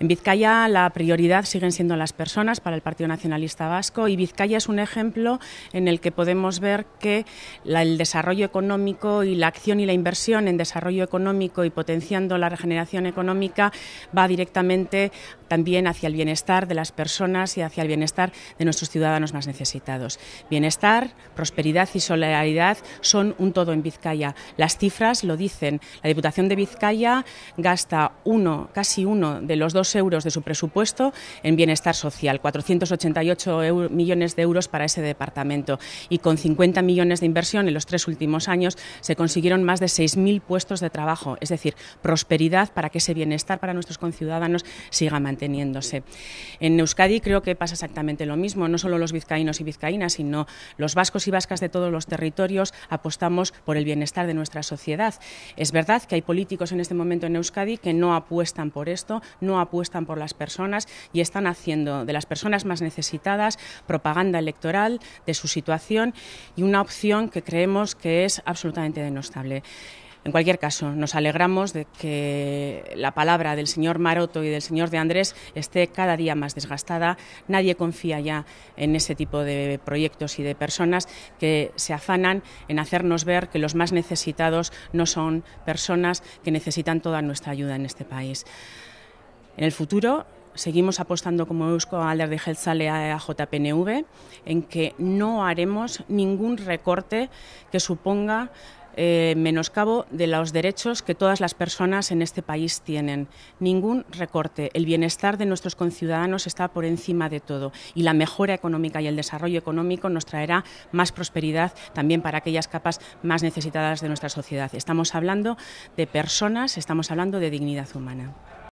En Vizcaya la prioridad siguen siendo las personas para el Partido Nacionalista Vasco y Vizcaya es un ejemplo en el que podemos ver que el desarrollo económico y la acción y la inversión en desarrollo económico y potenciando la regeneración económica va directamente también hacia el bienestar de las personas y hacia el bienestar de nuestros ciudadanos más necesitados. Bienestar, prosperidad y solidaridad son un todo en Vizcaya. Las cifras lo dicen. La Diputación de Vizcaya gasta uno, casi uno de los dos euros de su presupuesto en bienestar social, 488 millones de euros para ese departamento. Y con 50 millones de inversión en los tres últimos años se consiguieron más de 6.000 puestos de trabajo, es decir, prosperidad para que ese bienestar para nuestros conciudadanos siga manteniendo. En Euskadi creo que pasa exactamente lo mismo, no solo los vizcaínos y vizcaínas, sino los vascos y vascas de todos los territorios apostamos por el bienestar de nuestra sociedad. Es verdad que hay políticos en este momento en Euskadi que no apuestan por esto, no apuestan por las personas y están haciendo de las personas más necesitadas propaganda electoral de su situación y una opción que creemos que es absolutamente denostable. En cualquier caso, nos alegramos de que la palabra del señor Maroto y del señor de Andrés esté cada día más desgastada. Nadie confía ya en ese tipo de proyectos y de personas que se afanan en hacernos ver que los más necesitados no son personas que necesitan toda nuestra ayuda en este país. En el futuro, seguimos apostando como Alder de Gelsale a JPNV en que no haremos ningún recorte que suponga eh, menoscabo de los derechos que todas las personas en este país tienen. Ningún recorte. El bienestar de nuestros conciudadanos está por encima de todo y la mejora económica y el desarrollo económico nos traerá más prosperidad también para aquellas capas más necesitadas de nuestra sociedad. Estamos hablando de personas, estamos hablando de dignidad humana.